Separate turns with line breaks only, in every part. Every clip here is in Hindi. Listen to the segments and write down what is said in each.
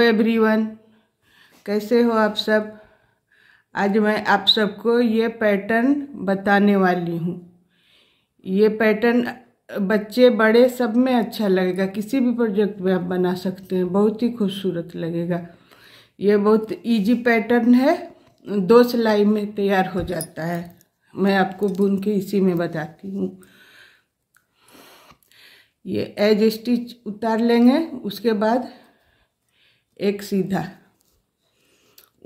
हेलो एवरीवन कैसे हो आप सब आज मैं आप सबको ये पैटर्न बताने वाली हूँ ये पैटर्न बच्चे बड़े सब में अच्छा लगेगा किसी भी प्रोजेक्ट में आप बना सकते हैं बहुत ही खूबसूरत लगेगा ये बहुत इजी पैटर्न है दो सिलाई में तैयार हो जाता है मैं आपको बुन के इसी में बताती हूँ ये एज स्टिच उतार लेंगे उसके बाद एक सीधा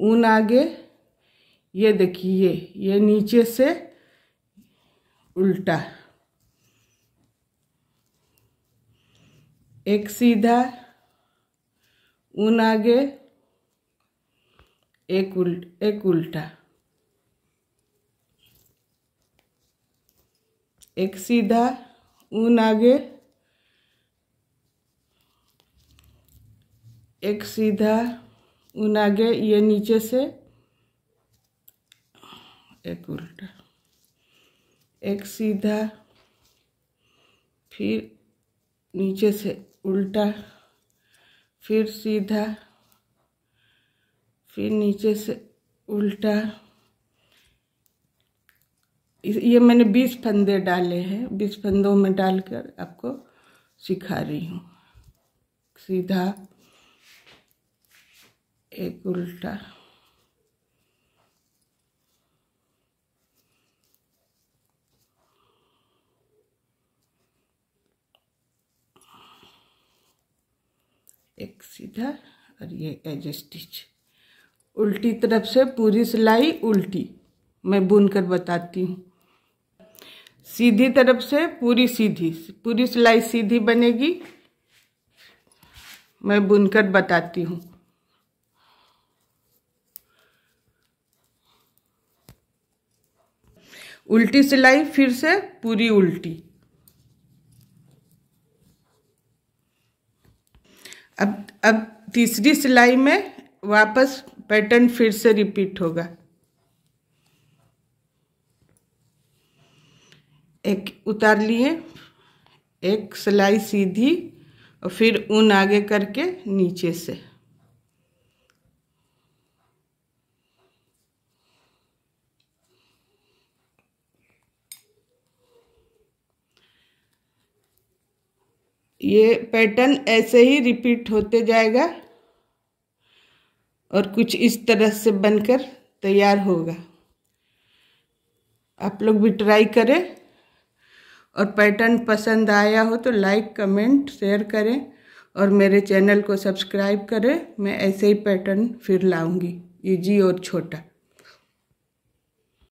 ऊन आगे ये देखिए ये नीचे से उल्टा एक सीधा ऊन आगे एक उल्ट एक उल्टा एक सीधा ऊन आगे एक सीधा उन आगे ये नीचे से एक उल्टा एक सीधा फिर नीचे से उल्टा फिर सीधा फिर नीचे से उल्टा ये मैंने बीस फंदे डाले हैं बीस फंदों में डालकर आपको सिखा रही हूँ सीधा एक उल्टा एक सीधा और ये एज स्टिच उल्टी तरफ से पूरी सिलाई उल्टी मैं बुन कर बताती हूँ सीधी तरफ से पूरी सीधी पूरी सिलाई सीधी बनेगी मैं बुनकर बताती हूँ उल्टी सिलाई फिर से पूरी उल्टी अब अब तीसरी सिलाई में वापस पैटर्न फिर से रिपीट होगा एक उतार लिए एक सिलाई सीधी और फिर ऊन आगे करके नीचे से ये पैटर्न ऐसे ही रिपीट होते जाएगा और कुछ इस तरह से बनकर तैयार होगा आप लोग भी ट्राई करें और पैटर्न पसंद आया हो तो लाइक कमेंट शेयर करें और मेरे चैनल को सब्सक्राइब करें मैं ऐसे ही पैटर्न फिर लाऊंगी जी और छोटा